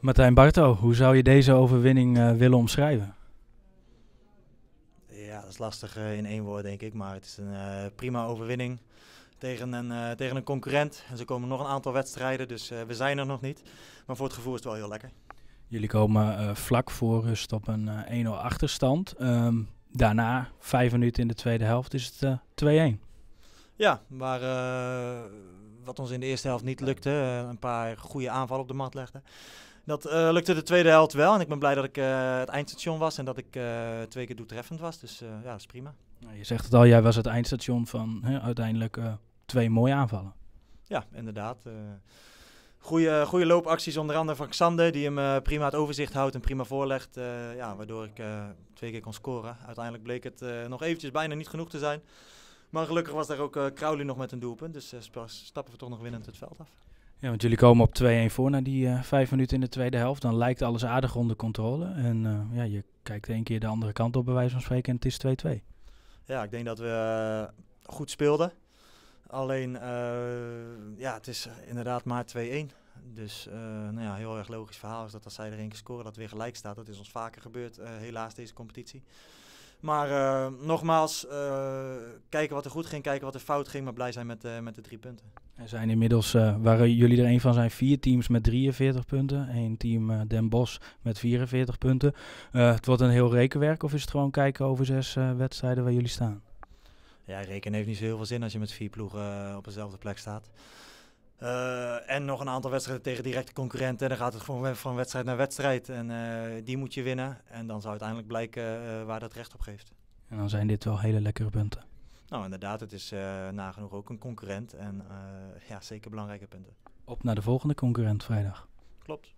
Martijn Barto, hoe zou je deze overwinning eh, willen omschrijven? Ja, dat is lastig eh, in één woord, denk ik. Maar het is een eh, prima overwinning tegen een, tegen een concurrent. En ze komen nog een aantal wedstrijden, dus we zijn er nog niet. Maar voor het gevoel is het wel heel lekker. Jullie komen vlak voor rust op een 1-0 achterstand. Ehm, daarna, vijf minuten in de tweede helft, is het 2-1. Ja, maar wat ons in de eerste helft niet lukte, een paar goede aanvallen op de mat legden. Dat eh, lukte de tweede helft wel. En ik ben blij dat ik eh, het eindstation was en dat ik eh, twee keer doeltreffend was. Dus ja, dat is prima. Nou, je zegt het al, jij was het eindstation van hè, uiteindelijk twee mooie aanvallen. Ja, inderdaad. Goede, goede loopacties, onder andere van Xander, die hem prima het overzicht houdt en prima voorlegt. ja, waardoor ik twee keer kon scoren. Uiteindelijk bleek het nog eventjes bijna niet genoeg te zijn. Maar gelukkig was daar ook Crowley nog met een doelpunt. Dus stappen we toch nog winnend het veld af. Ja, want jullie komen op 2-1 voor na die eh, vijf minuten in de tweede helft. Dan lijkt alles aardig onder controle. En eh, ja, je kijkt één keer de andere kant op bij wijze van spreken en het is 2-2. Ja, ik denk dat we eh, goed speelden. Alleen, ja, het is inderdaad maar 2-1. Dus nou ja, heel erg logisch verhaal is dat als zij er één keer scoren, dat weer gelijk staat. Dat is ons vaker gebeurd, helaas, deze competitie. Maar nogmaals, kijken wat er goed ging, kijken wat er fout ging, maar blij zijn met, met de drie punten. Er zijn inmiddels, uh, waren jullie er een van zijn, vier teams met 43 punten. Eén team eh, Den Bosch met 44 punten. Eh, het wordt een heel rekenwerk of is het gewoon kijken over zes wedstrijden waar jullie staan? Ja, rekenen heeft niet zo heel veel zin als je met vier ploegen op dezelfde plek staat. en nog een aantal wedstrijden tegen directe concurrenten. Dan gaat het gewoon van wedstrijd naar wedstrijd. En die moet je winnen. En dan zou uiteindelijk blijken waar dat recht op geeft. En dan zijn dit wel hele lekkere punten. Nou, inderdaad, het is eh, nagenoeg ook een concurrent en eh, ja, zeker belangrijke punten. Op naar de volgende concurrent vrijdag. Klopt.